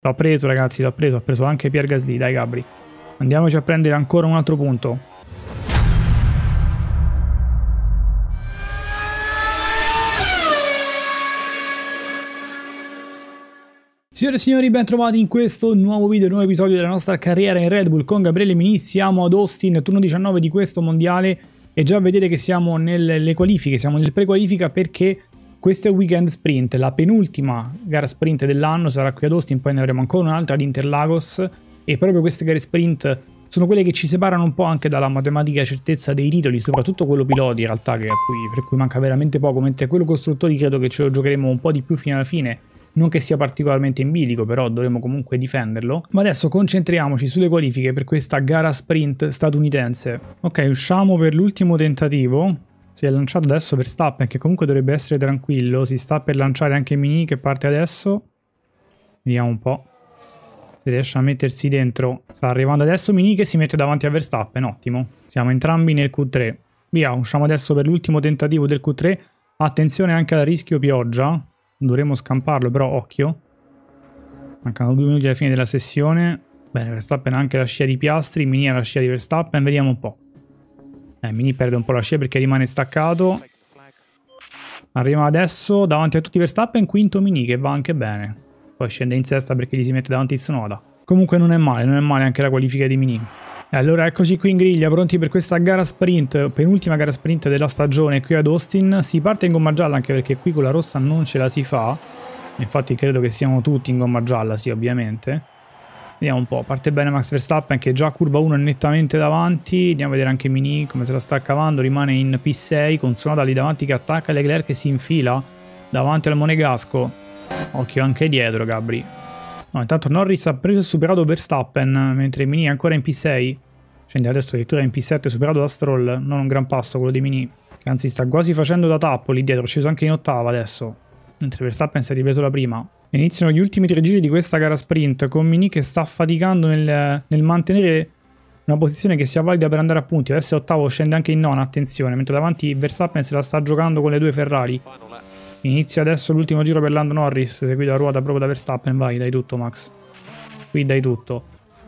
L'ho preso ragazzi, l'ho preso, ho preso anche Pier Gasly, dai Gabri. Andiamoci a prendere ancora un altro punto. Signore e signori, bentrovati in questo nuovo video, nuovo episodio della nostra carriera in Red Bull con Gabriele Mini. Siamo ad Austin, turno 19 di questo mondiale e già vedete che siamo nelle qualifiche, siamo nel pre-qualifica perché questo è Weekend Sprint, la penultima gara sprint dell'anno, sarà qui ad Austin, poi ne avremo ancora un'altra ad Interlagos e proprio queste gare sprint sono quelle che ci separano un po' anche dalla matematica certezza dei titoli, soprattutto quello piloti in realtà, cui, per cui manca veramente poco, mentre quello costruttori credo che ce lo giocheremo un po' di più fino alla fine, non che sia particolarmente in bilico, però dovremo comunque difenderlo. Ma adesso concentriamoci sulle qualifiche per questa gara sprint statunitense. Ok, usciamo per l'ultimo tentativo, si è lanciato adesso Verstappen, che comunque dovrebbe essere tranquillo. Si sta per lanciare anche Mini che parte adesso. Vediamo un po' se riesce a mettersi dentro. Sta arrivando adesso Mini che si mette davanti a Verstappen, ottimo. Siamo entrambi nel Q3. Via, usciamo adesso per l'ultimo tentativo del Q3. Attenzione anche al rischio pioggia. Dovremmo scamparlo, però occhio. Mancano due minuti alla fine della sessione. Bene, Verstappen ha anche la scia di Piastri, Mini ha la scia di Verstappen, vediamo un po'. Eh, Mini perde un po' la scia perché rimane staccato. Arriva adesso davanti a tutti Verstappen, quinto Mini che va anche bene. Poi scende in sesta perché gli si mette davanti Tsunoda. Comunque non è male, non è male anche la qualifica di Mini. E allora eccoci qui in griglia, pronti per questa gara sprint, penultima gara sprint della stagione qui ad Austin. Si parte in gomma gialla anche perché qui con la rossa non ce la si fa. Infatti credo che siamo tutti in gomma gialla, sì ovviamente. Vediamo un po', parte bene Max Verstappen che già curva 1 è nettamente davanti, andiamo a vedere anche Mini come se la sta cavando, rimane in P6 con Sonoda lì davanti che attacca Leclerc che si infila davanti al Monegasco, occhio anche dietro Gabri. No, intanto Norris ha preso e superato Verstappen, mentre Mini è ancora in P6. Scende adesso addirittura in P7 superato da Stroll, non un gran passo quello di Mini, che anzi sta quasi facendo da tappo lì dietro, sceso anche in ottava adesso, mentre Verstappen si è ripreso la prima. Iniziano gli ultimi tre giri di questa gara sprint con Mini che sta faticando nel, nel mantenere una posizione che sia valida per andare a punti. Adesso è ottavo, scende anche in nona, attenzione, mentre davanti Verstappen se la sta giocando con le due Ferrari. Inizia adesso l'ultimo giro per Lando Norris, seguito la ruota proprio da Verstappen, vai, dai tutto Max. Qui dai tutto.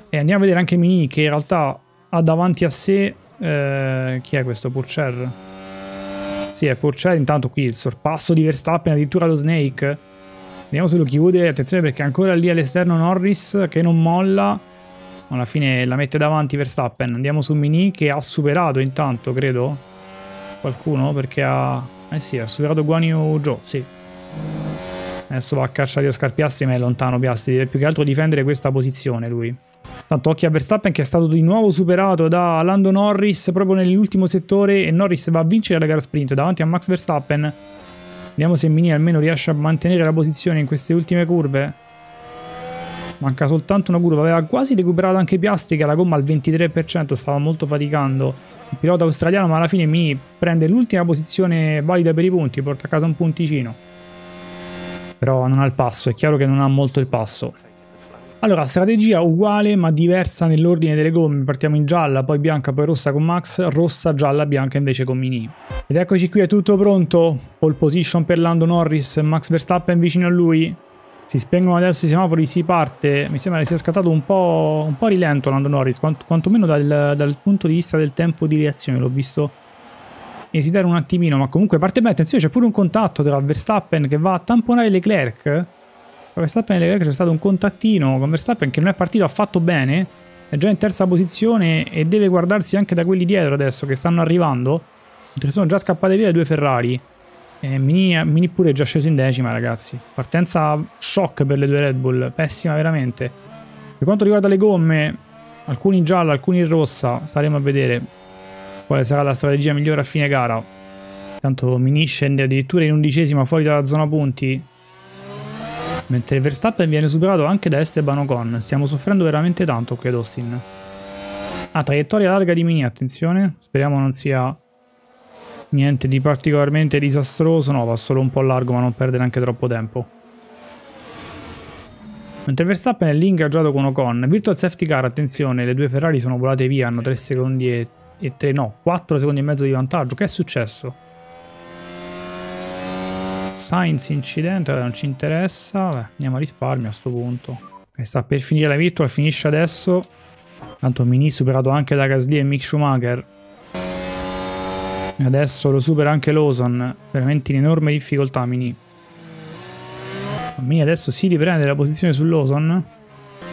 E andiamo a vedere anche Mini che in realtà ha davanti a sé... Eh, chi è questo? Purcher? Sì, è Purcher, intanto qui il sorpasso di Verstappen, addirittura lo Snake Vediamo se lo chiude. Attenzione perché ancora lì all'esterno Norris che non molla. Alla fine la mette davanti Verstappen. Andiamo su Mini che ha superato intanto, credo. Qualcuno perché ha... Eh sì, ha superato Guanyu Joe, sì. Adesso va a caccia di Oscar Piastri ma è lontano Piastri. Deve più che altro difendere questa posizione lui. Tanto occhio a Verstappen che è stato di nuovo superato da Lando Norris proprio nell'ultimo settore e Norris va a vincere la gara sprint davanti a Max Verstappen. Vediamo se Mini almeno riesce a mantenere la posizione in queste ultime curve. Manca soltanto una curva, aveva quasi recuperato anche Piastica, la gomma al 23%, stava molto faticando il pilota australiano, ma alla fine Mini prende l'ultima posizione valida per i punti, porta a casa un punticino. Però non ha il passo, è chiaro che non ha molto il passo. Allora, strategia uguale ma diversa nell'ordine delle gomme. Partiamo in gialla, poi bianca, poi rossa con Max, rossa, gialla, bianca invece con Mini. Ed eccoci qui, è tutto pronto. Pole position per Lando Norris, Max Verstappen vicino a lui. Si spengono adesso i semafori, si parte. Mi sembra che sia scattato un po', un po rilento Lando Norris, quant quantomeno dal, dal, punto di vista del tempo di reazione. L'ho visto esitare un attimino, ma comunque parte bene. Attenzione, c'è pure un contatto tra Verstappen che va a tamponare Leclerc. Verstappen e Leclerc c'è stato un contattino con Verstappen che non è partito affatto bene, è già in terza posizione e deve guardarsi anche da quelli dietro adesso che stanno arrivando, mentre sono già scappate via le due Ferrari. E Mini, Mini pure è già sceso in decima ragazzi, partenza shock per le due Red Bull, pessima veramente. Per quanto riguarda le gomme, alcuni in giallo, alcuni in rossa, staremo a vedere quale sarà la strategia migliore a fine gara. Tanto Mini scende addirittura in undicesima fuori dalla zona punti, mentre Verstappen viene superato anche da Esteban Ocon, stiamo soffrendo veramente tanto qui ad Austin. Ah, traiettoria larga di Mini, attenzione, speriamo non sia niente di particolarmente disastroso, no, va solo un po' largo ma non perde neanche troppo tempo. Mentre Verstappen è lì ingaggiato con Ocon, Virtual Safety Car, attenzione, le due Ferrari sono volate via, hanno 3 secondi e, e 3, no, 4 secondi e mezzo di vantaggio, che è successo? Science incidente, vabbè, non ci interessa. Vabbè, andiamo a risparmio a questo punto. sta per finire la virtual, finisce adesso. Tanto Mini superato anche da Gasly e Mick Schumacher. E adesso lo supera anche l'Oson. Veramente in enorme difficoltà Mini. Mini adesso si riprende la posizione sull'Oson. Lawson.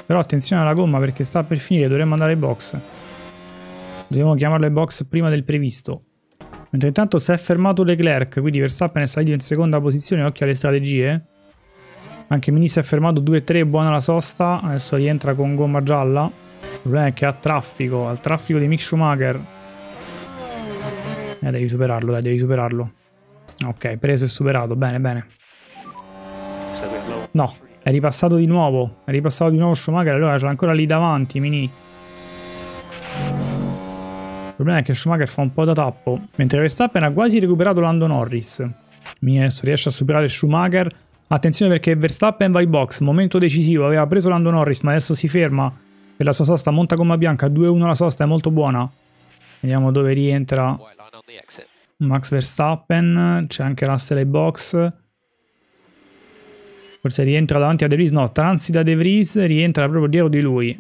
Però attenzione alla gomma perché sta per finire, dovremmo andare ai box. Dobbiamo chiamarlo ai box prima del previsto. Mentre intanto si è fermato Leclerc, quindi Verstappen è salito in seconda posizione, occhio alle strategie. Anche Mini si è fermato 2-3, buona la sosta, adesso rientra con gomma gialla. Il problema è che ha traffico, al traffico di Mick Schumacher. Eh, devi superarlo, dai, devi superarlo. Ok, preso e superato, bene, bene. No, è ripassato di nuovo, è ripassato di nuovo Schumacher, allora c'è ancora lì davanti Mini. Il problema è che Schumacher fa un po' da tappo, mentre Verstappen ha quasi recuperato Lando Norris. Mines riesce a superare Schumacher. Attenzione perché Verstappen va in box, momento decisivo, aveva preso Lando Norris ma adesso si ferma per la sua sosta monta gomma bianca, 2-1 la sosta è molto buona. Vediamo dove rientra Max Verstappen, c'è anche Russell in box. Forse rientra davanti a De Vries, no, transita De Vries, rientra proprio dietro di lui.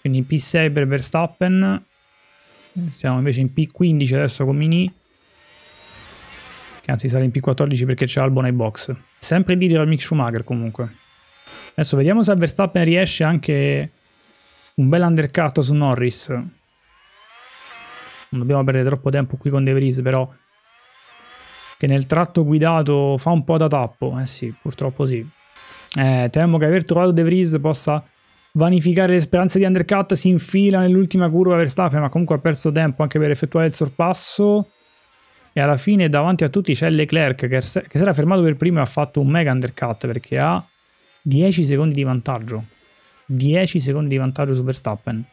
Quindi P6 per Verstappen, siamo invece in P15 adesso con Mini che anzi sarà in P14 perché c'è Albon ai box sempre leader al Mick Schumacher comunque adesso vediamo se Verstappen riesce anche un bel undercut su Norris non dobbiamo perdere troppo tempo qui con De Vries però che nel tratto guidato fa un po' da tappo eh sì purtroppo sì eh, temo che aver trovato De Vries possa vanificare le speranze di undercut, si infila nell'ultima curva per Verstappen, ma comunque ha perso tempo anche per effettuare il sorpasso. E alla fine davanti a tutti c'è Leclerc che, se- che si era fermato per primo e ha fatto un mega undercut perché ha 10 secondi di vantaggio. 10 secondi di vantaggio su Verstappen.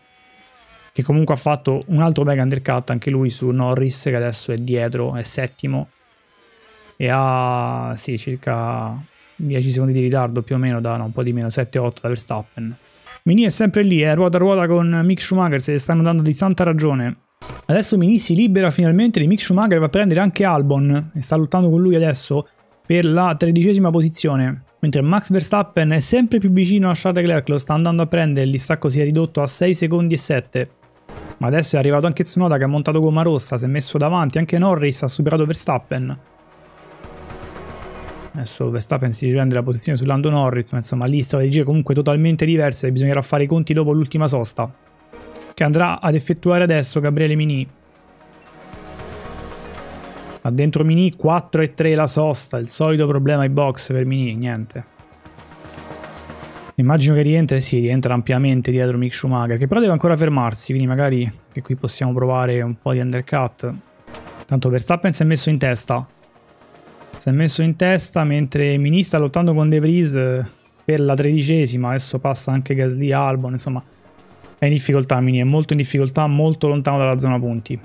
Che comunque ha fatto un altro mega undercut anche lui su Norris che adesso è dietro, è settimo. E ha sì, circa 10 secondi di ritardo più o meno da no, un po' di meno, 7-8 da Verstappen. Mini è sempre lì, è eh, ruota a ruota con Mick Schumacher, se le stanno dando di santa ragione. Adesso Mini si libera finalmente di Mick Schumacher, va a prendere anche Albon, e sta lottando con lui adesso per la tredicesima posizione. Mentre Max Verstappen è sempre più vicino a Charles Leclerc, lo sta andando a prendere, il distacco si è ridotto a 6 secondi e 7. Ma adesso è arrivato anche Tsunoda che ha montato gomma rossa, si è messo davanti, anche Norris ha superato Verstappen. Adesso Verstappen si riprende la posizione su Lando Norris, ma insomma lì strategie comunque totalmente diverse e bisognerà fare i conti dopo l'ultima sosta, che andrà ad effettuare adesso Gabriele Mini. Ma dentro Mini 4 e 3 la sosta, il solito problema ai box per Mini, niente. Immagino che rientri, sì, rientra ampiamente dietro Mick Schumacher, che però deve ancora fermarsi, quindi magari che qui possiamo provare un po' di undercut. Tanto Verstappen si è messo in testa, si è messo in testa mentre Mini sta lottando con De Vries eh, per la tredicesima. Adesso passa anche Gasly Albon. Insomma, è in difficoltà Mini, è molto in difficoltà, molto lontano dalla zona punti.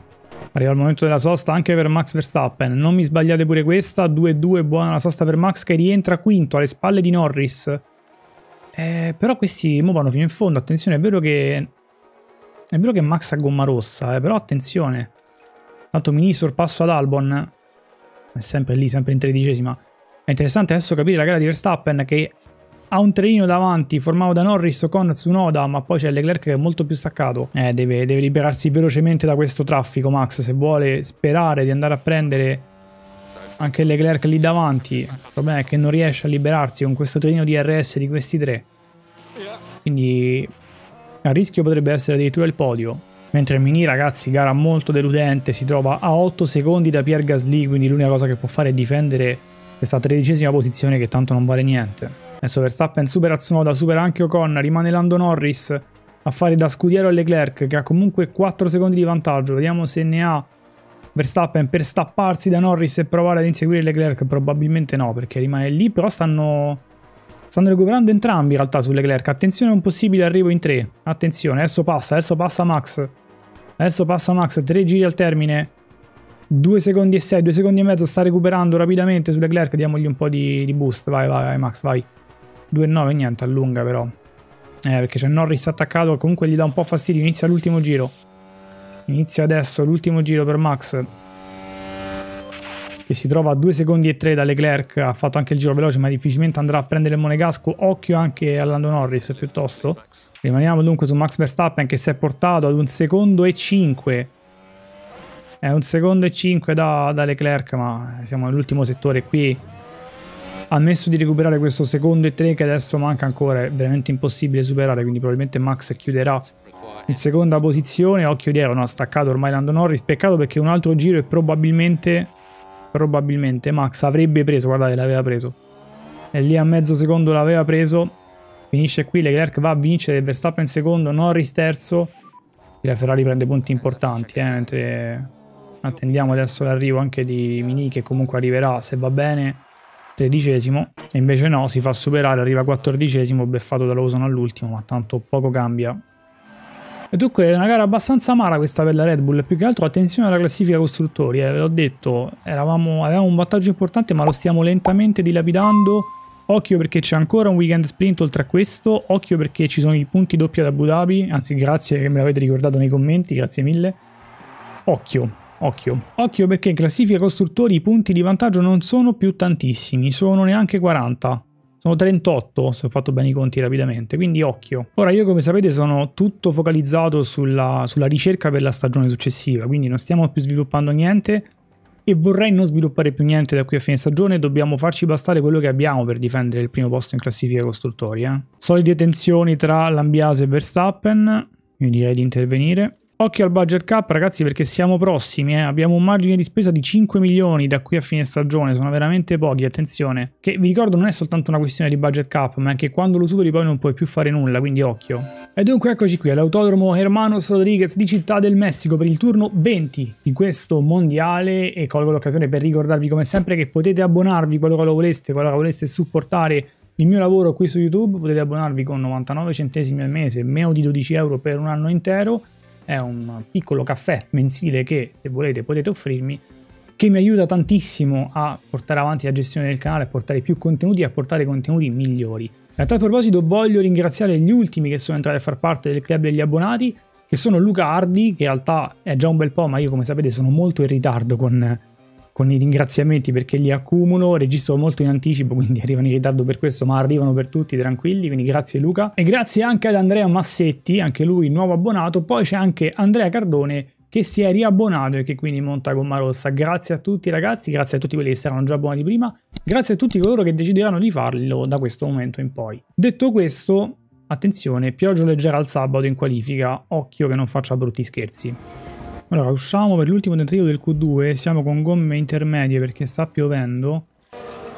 Arriva il momento della sosta anche per Max Verstappen. Non mi sbagliate pure questa. 2-2, buona la sosta per Max che rientra quinto alle spalle di Norris. Eh, però questi mo vanno fino in fondo. Attenzione, è vero che. È vero che Max ha gomma rossa, eh, però attenzione. Tanto mini sorpasso ad Albon è sempre lì, sempre in tredicesima. È interessante adesso capire la gara di Verstappen che ha un trenino davanti formato da Norris con Tsunoda, ma poi c'è Leclerc che è molto più staccato. Eh, deve, deve, liberarsi velocemente da questo traffico, Max, se vuole sperare di andare a prendere anche Leclerc lì davanti. Il problema è che non riesce a liberarsi con questo trenino di RS di questi tre. Quindi a rischio potrebbe essere addirittura il podio. Mentre Mini, ragazzi, gara molto deludente, si trova a 8 secondi da Pierre Gasly, quindi l'unica cosa che può fare è difendere questa tredicesima posizione che tanto non vale niente. Adesso Verstappen supera Tsunoda, supera anche Ocon, rimane Lando Norris a fare da scudiero a Leclerc che ha comunque 4 secondi di vantaggio, vediamo se ne ha Verstappen per stapparsi da Norris e provare ad inseguire Leclerc, probabilmente no perché rimane lì, però stanno... Stanno recuperando entrambi in realtà su Leclerc. Attenzione a un possibile arrivo in 3. Attenzione, adesso passa, adesso passa Max. Adesso passa Max, 3 giri al termine. 2 secondi e 6, 2 secondi e mezzo, sta recuperando rapidamente sulle Clerk, diamogli un po' di, di boost, vai, vai, vai Max, vai. 9, niente, allunga però. Eh, perché c'è Norris attaccato, comunque gli dà un po' fastidio, inizia l'ultimo giro. Inizia adesso l'ultimo giro per Max. Che si trova a 2 secondi e 3 dalle Clerk, ha fatto anche il giro veloce, ma difficilmente andrà a prendere il monegasco. Occhio anche a Lando Norris piuttosto. Rimaniamo dunque su Max Verstappen che si è portato ad un secondo e 5. È un secondo e 5 da, da Leclerc, ma siamo nell'ultimo settore qui. Ha Ammesso di recuperare questo secondo e 3 che adesso manca ancora, è veramente impossibile superare, quindi probabilmente Max chiuderà in seconda posizione. Occhio dietro, no, ha staccato ormai Lando Norris. Peccato perché un altro giro e probabilmente, probabilmente Max avrebbe preso, guardate, l'aveva preso. E lì a mezzo secondo l'aveva preso Finisce qui, Leclerc va a vincere, Verstappen secondo, Norris terzo. La Ferrari prende punti importanti, eh, mentre attendiamo adesso l'arrivo anche di Mini che comunque arriverà, se va bene, tredicesimo. E invece no, si fa superare, arriva quattordicesimo, beffato da Lawson all'ultimo, ma tanto poco cambia e dunque è una gara abbastanza amara questa per la Red Bull, più che altro attenzione alla classifica costruttori, eh, ve l'ho detto, eravamo, avevamo un vantaggio importante ma lo stiamo lentamente dilapidando Occhio perché c'è ancora un weekend sprint oltre a questo. Occhio perché ci sono i punti doppi ad Abu Dhabi. Anzi, grazie che me l'avete ricordato nei commenti, grazie mille. Occhio, occhio. Occhio perché in classifica costruttori i punti di vantaggio non sono più tantissimi, sono neanche 40. Sono 38 se ho fatto bene i conti rapidamente, quindi occhio. Ora io come sapete sono tutto focalizzato sulla, sulla ricerca per la stagione successiva, quindi non stiamo più sviluppando niente, e vorrei non sviluppare più niente da qui a fine stagione, dobbiamo farci bastare quello che abbiamo per difendere il primo posto in classifica costruttoria. Eh. Solide tensioni tra Lambiase e Verstappen, quindi direi di intervenire. Occhio al budget cap ragazzi perché siamo prossimi, eh? abbiamo un margine di spesa di 5 milioni da qui a fine stagione, sono veramente pochi, attenzione. Che vi ricordo non è soltanto una questione di budget cap, ma anche quando lo superi poi non puoi più fare nulla, quindi occhio. E dunque eccoci qui all'autodromo Hermanos Rodriguez di Città del Messico per il turno 20 di questo mondiale e colgo l'occasione per ricordarvi come sempre che potete abbonarvi qualora lo voleste, qualora voleste supportare il mio lavoro qui su YouTube, potete abbonarvi con 99 centesimi al mese, meno di 12 euro per un anno intero è un piccolo caffè mensile che se volete potete offrirmi che mi aiuta tantissimo a portare avanti la gestione del canale, a portare più contenuti e a portare contenuti migliori. A tal proposito voglio ringraziare gli ultimi che sono entrati a far parte del club degli abbonati, che sono Luca Hardy, che in realtà è già un bel po', ma io come sapete sono molto in ritardo con con i ringraziamenti perché li accumulo, registro molto in anticipo, quindi arrivano in ritardo per questo, ma arrivano per tutti tranquilli, quindi grazie Luca. E grazie anche ad Andrea Massetti, anche lui nuovo abbonato, poi c'è anche Andrea Cardone che si è riabbonato e che quindi monta gomma rossa. Grazie a tutti ragazzi, grazie a tutti quelli che saranno già abbonati prima, grazie a tutti coloro che decideranno di farlo da questo momento in poi. Detto questo, attenzione, pioggia leggera al sabato in qualifica, occhio che non faccia brutti scherzi. Allora, usciamo per l'ultimo tentativo del Q2, siamo con gomme intermedie perché sta piovendo.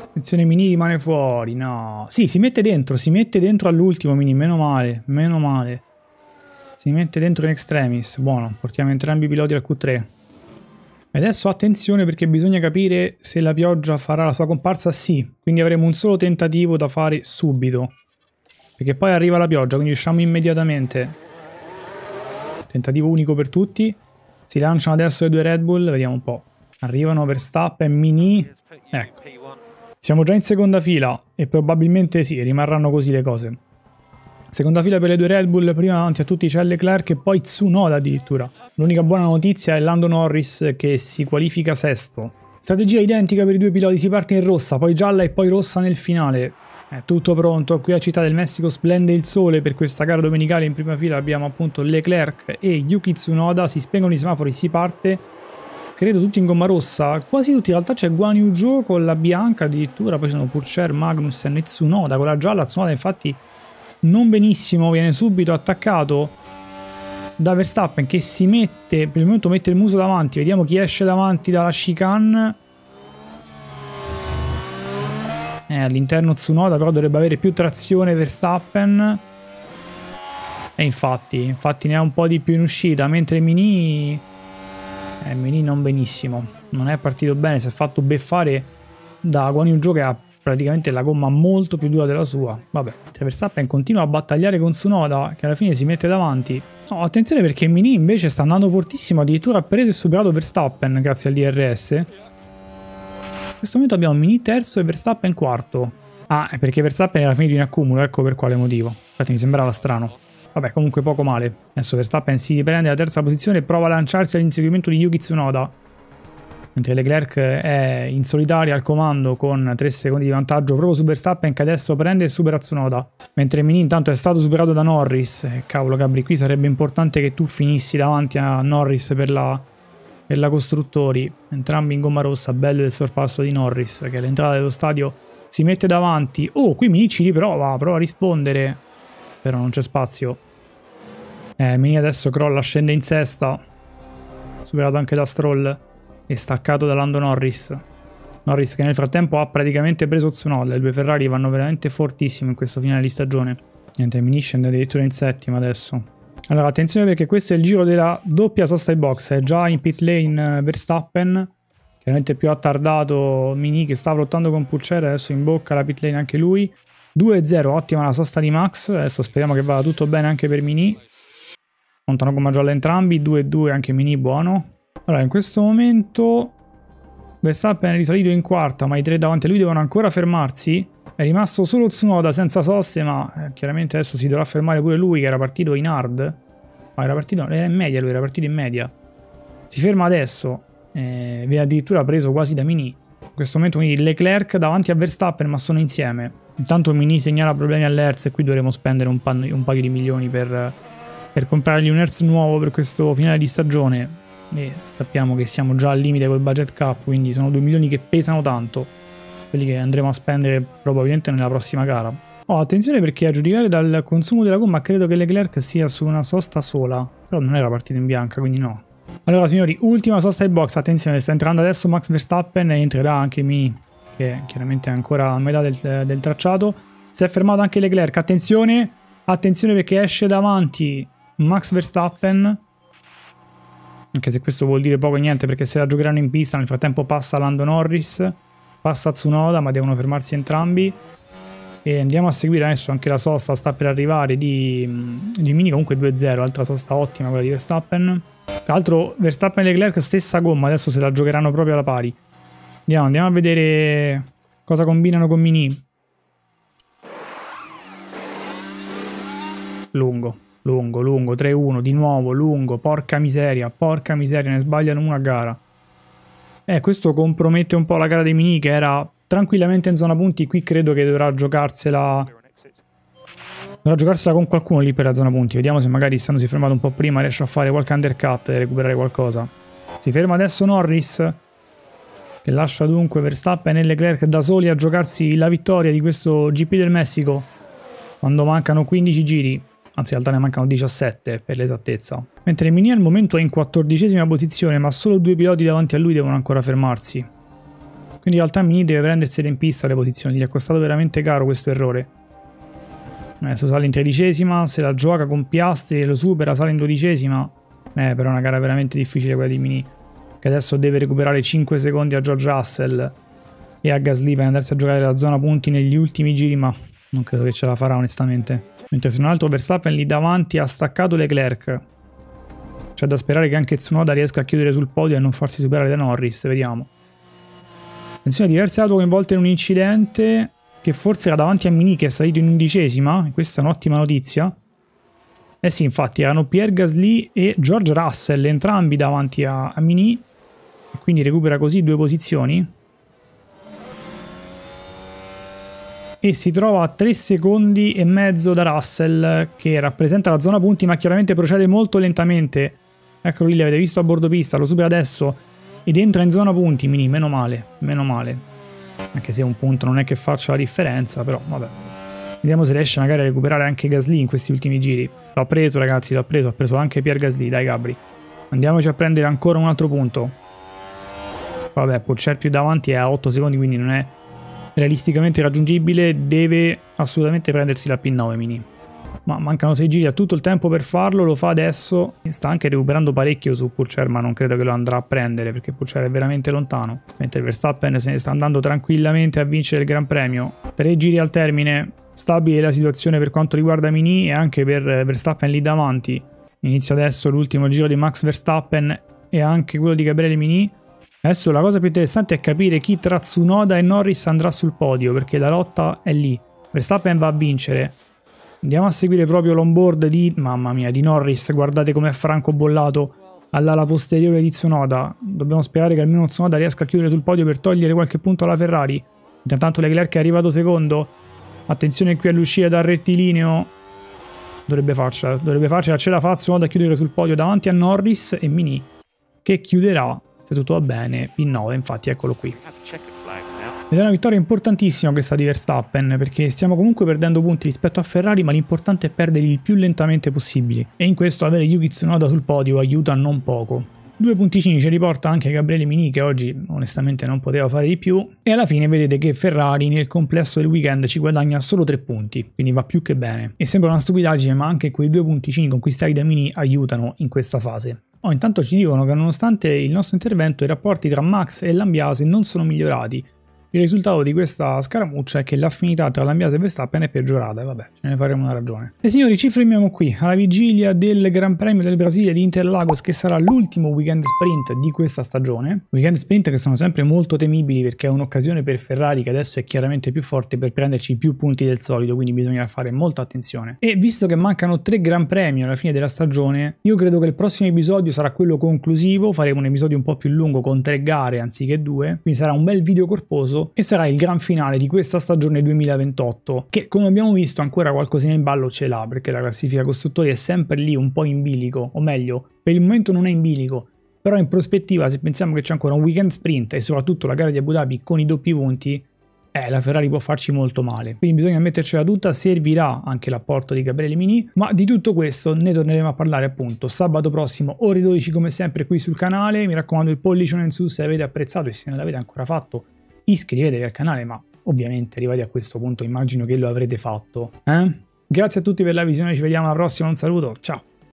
Attenzione, Mini rimane fuori, no. Sì, si mette dentro, si mette dentro all'ultimo Mini, meno male, meno male. Si mette dentro in extremis, buono, portiamo entrambi i piloti al Q3. Adesso attenzione perché bisogna capire se la pioggia farà la sua comparsa, sì. Quindi avremo un solo tentativo da fare subito. Perché poi arriva la pioggia, quindi usciamo immediatamente. Tentativo unico per tutti. Si lanciano adesso le due Red Bull, vediamo un po'. Arrivano Verstappen, Mini. Ecco. Siamo già in seconda fila e probabilmente sì, rimarranno così le cose. Seconda fila per le due Red Bull, prima davanti a tutti c'è Leclerc e poi Tsunoda addirittura. L'unica buona notizia è Lando Norris che si qualifica sesto. Strategia identica per i due piloti, si parte in rossa, poi gialla e poi rossa nel finale. È tutto pronto, qui a Città del Messico splende il sole per questa gara domenicale in prima fila abbiamo appunto Leclerc e Yuki Tsunoda, si spengono i semafori, si parte, credo tutti in gomma rossa, quasi tutti in realtà c'è Guan Yu Zhou con la bianca addirittura, poi ci sono Purcher, Magnus e Tsunoda con la gialla, Tsunoda infatti non benissimo, viene subito attaccato da Verstappen che si mette, per il momento mette il muso davanti, vediamo chi esce davanti dalla chicane Eh, all'interno Tsunoda però dovrebbe avere più trazione Verstappen. E infatti, infatti ne ha un po' di più in uscita, mentre Mini... Eh, Mini non benissimo. Non è partito bene, si è fatto beffare da Guan Yu che ha praticamente la gomma molto più dura della sua. Vabbè, cioè Verstappen continua a battagliare con Tsunoda che alla fine si mette davanti. No, attenzione perché Mini invece sta andando fortissimo, addirittura ha preso e superato Verstappen grazie all'IRS questo momento abbiamo Mini terzo e Verstappen quarto. Ah, è perché Verstappen era finito in accumulo, ecco per quale motivo. Infatti mi sembrava strano. Vabbè, comunque poco male. Adesso Verstappen si riprende la terza posizione e prova a lanciarsi all'inseguimento di Yuki Tsunoda. Mentre Leclerc è in solitaria al comando con 3 secondi di vantaggio proprio su Verstappen che adesso prende e supera Tsunoda. Mentre Mini intanto è stato superato da Norris. Cavolo Gabri, qui sarebbe importante che tu finissi davanti a Norris per la e la Costruttori, entrambi in gomma rossa, bello del sorpasso di Norris che all'entrata dello stadio si mette davanti. Oh, qui Minici riprova, prova a rispondere, però non c'è spazio. Eh, Mini adesso crolla, scende in sesta, superato anche da Stroll e staccato da Lando Norris. Norris che nel frattempo ha praticamente preso Tsunoda, le due Ferrari vanno veramente fortissimo in questo finale di stagione. Niente, Mini scende addirittura in settima adesso. Allora, attenzione perché questo è il giro della doppia sosta ai box. È già in pit lane eh, Verstappen, chiaramente più attardato Mini che stava lottando con Pulcera, adesso in bocca la pit lane anche lui. 2-0, ottima la sosta di Max, adesso speriamo che vada tutto bene anche per Mini. Montano con Maggialla entrambi, 2-2 anche Mini buono. Allora, in questo momento Verstappen è risalito in quarta, ma i tre davanti a lui devono ancora fermarsi. È rimasto solo Tsunoda senza soste, ma eh, chiaramente adesso si dovrà fermare pure lui che era partito in hard. Ma era partito era eh, in media lui, era partito in media. Si ferma adesso, eh, viene addirittura preso quasi da Mini. In questo momento quindi Leclerc davanti a Verstappen, ma sono insieme. Intanto Mini segnala problemi all'Hertz e qui dovremo spendere un, un paio di milioni per, per comprargli un Hertz nuovo per questo finale di stagione e sappiamo che siamo già al limite col budget cap, quindi sono 2 milioni che pesano tanto, quelli che andremo a spendere probabilmente nella prossima gara. Oh, attenzione perché a giudicare dal consumo della gomma credo che Leclerc sia su una sosta sola, però non era partita in bianca, quindi no. Allora signori, ultima sosta in box, attenzione, sta entrando adesso Max Verstappen e entrerà anche Mini, che chiaramente è ancora a metà del, del tracciato. Si è fermato anche Leclerc, attenzione, attenzione perché esce davanti Max Verstappen anche se questo vuol dire poco e niente perché se la giocheranno in pista nel frattempo passa Lando Norris, passa Tsunoda ma devono fermarsi entrambi e andiamo a seguire adesso anche la sosta sta per arrivare di, di Mini comunque 2-0, altra sosta ottima quella di Verstappen. Tra l'altro Verstappen e Leclerc stessa gomma, adesso se la giocheranno proprio alla pari. Andiamo, andiamo a vedere cosa combinano con Mini. Lungo. Lungo, lungo, 3-1, di nuovo, lungo, porca miseria, porca miseria, ne sbagliano una gara. Eh, questo compromette un po' la gara dei mini che era tranquillamente in zona punti, qui credo che dovrà giocarsela... Dovrà giocarsela con qualcuno lì per la zona punti, vediamo se magari stanno si fermato un po' prima riesce a fare qualche undercut e recuperare qualcosa. Si ferma adesso Norris, che lascia dunque Verstappen e Leclerc da soli a giocarsi la vittoria di questo GP del Messico, quando mancano 15 giri anzi in realtà ne mancano 17 per l'esattezza. Mentre Mini al momento è in 14 posizione, ma solo due piloti davanti a lui devono ancora fermarsi. Quindi in realtà Mini deve prendersene in pista le posizioni, gli è costato veramente caro questo errore. Adesso sale in tredicesima, se la gioca con Piastri lo supera, sale in dodicesima. Eh, però è una gara veramente difficile quella di Mini, che adesso deve recuperare 5 secondi a George Russell e a Gasly per andarsi a giocare la zona punti negli ultimi giri, ma non credo che ce la farà onestamente. Mentre se un altro Verstappen lì davanti ha staccato Leclerc. C'è da sperare che anche Tsunoda riesca a chiudere sul podio e non farsi superare da Norris, vediamo. Attenzione, diverse auto coinvolte in un incidente che forse era davanti a Mini che è salito in undicesima, questa è un'ottima notizia. Eh sì, infatti, erano Pierre Gasly e George Russell, entrambi davanti a, a Mini, quindi recupera così due posizioni. e si trova a 3 secondi e mezzo da Russell che rappresenta la zona punti ma chiaramente procede molto lentamente. Eccolo lì, l'avete visto a bordo pista, lo supera adesso ed entra in zona punti, mini, meno male, meno male. Anche se un punto non è che faccia la differenza, però vabbè. Vediamo se riesce magari a recuperare anche Gasly in questi ultimi giri. L'ho preso ragazzi, l'ho preso, ha preso anche Pier Gasly, dai Gabri. Andiamoci a prendere ancora un altro punto. Vabbè, Purcell più davanti è a 8 secondi, quindi non è realisticamente raggiungibile deve assolutamente prendersi la p 9 mini ma mancano 6 giri, ha tutto il tempo per farlo, lo fa adesso, sta anche recuperando parecchio su Pulcher, ma non credo che lo andrà a prendere perché Pulcher è veramente lontano, mentre Verstappen se ne sta andando tranquillamente a vincere il Gran Premio. 3 giri al termine, stabile la situazione per quanto riguarda Mini e anche per Verstappen lì davanti. Inizia adesso l'ultimo giro di Max Verstappen e anche quello di Gabriele Mini Adesso la cosa più interessante è capire chi tra Tsunoda e Norris andrà sul podio, perché la lotta è lì. Verstappen va a vincere. Andiamo a seguire proprio l'onboard di... Mamma mia, di Norris, guardate com'è Franco bollato all'ala posteriore di Tsunoda. Dobbiamo sperare che almeno Tsunoda riesca a chiudere sul podio per togliere qualche punto alla Ferrari. Intanto Leclerc è arrivato secondo. Attenzione qui all'uscita dal rettilineo. Dovrebbe farcela, dovrebbe farcela. Ce la fa Tsunoda a chiudere sul podio davanti a Norris e Mini, che chiuderà parte tutto va bene, il 9 infatti eccolo qui. Ed è una vittoria importantissima questa di Verstappen, perché stiamo comunque perdendo punti rispetto a Ferrari, ma l'importante è perderli il più lentamente possibile. E in questo avere Yuki Tsunoda sul podio aiuta non poco. Due punticini ci riporta anche Gabriele Mini che oggi onestamente non poteva fare di più e alla fine vedete che Ferrari nel complesso del weekend ci guadagna solo tre punti, quindi va più che bene. E sembra una stupidaggine ma anche quei due punticini conquistati da Mini aiutano in questa fase. Oh, intanto ci dicono che nonostante il nostro intervento i rapporti tra Max e Lambiase non sono migliorati, il risultato di questa scaramuccia è che l'affinità tra Lambiase e Verstappen è peggiorata, E vabbè, ce ne faremo una ragione. E signori, ci fermiamo qui, alla vigilia del Gran Premio del Brasile di Interlagos, che sarà l'ultimo weekend sprint di questa stagione. Weekend sprint che sono sempre molto temibili perché è un'occasione per Ferrari, che adesso è chiaramente più forte per prenderci più punti del solito, quindi bisogna fare molta attenzione. E visto che mancano tre Gran Premi alla fine della stagione, io credo che il prossimo episodio sarà quello conclusivo, faremo un episodio un po' più lungo con tre gare anziché due, quindi sarà un bel video corposo e sarà il gran finale di questa stagione 2028 che come abbiamo visto ancora qualcosina in ballo ce l'ha perché la classifica costruttori è sempre lì un po' in bilico o meglio per il momento non è in bilico però in prospettiva se pensiamo che c'è ancora un weekend sprint e soprattutto la gara di Abu Dhabi con i doppi punti eh, la Ferrari può farci molto male. Quindi bisogna mettercela tutta, servirà anche l'apporto di Gabriele Mini, ma di tutto questo ne torneremo a parlare appunto sabato prossimo, ore 12 come sempre qui sul canale. Mi raccomando il pollicione in su se avete apprezzato e se non l'avete ancora fatto iscrivetevi al canale, ma ovviamente arrivati a questo punto immagino che lo avrete fatto. Eh? Grazie a tutti per la visione, ci vediamo alla prossima, un saluto, ciao!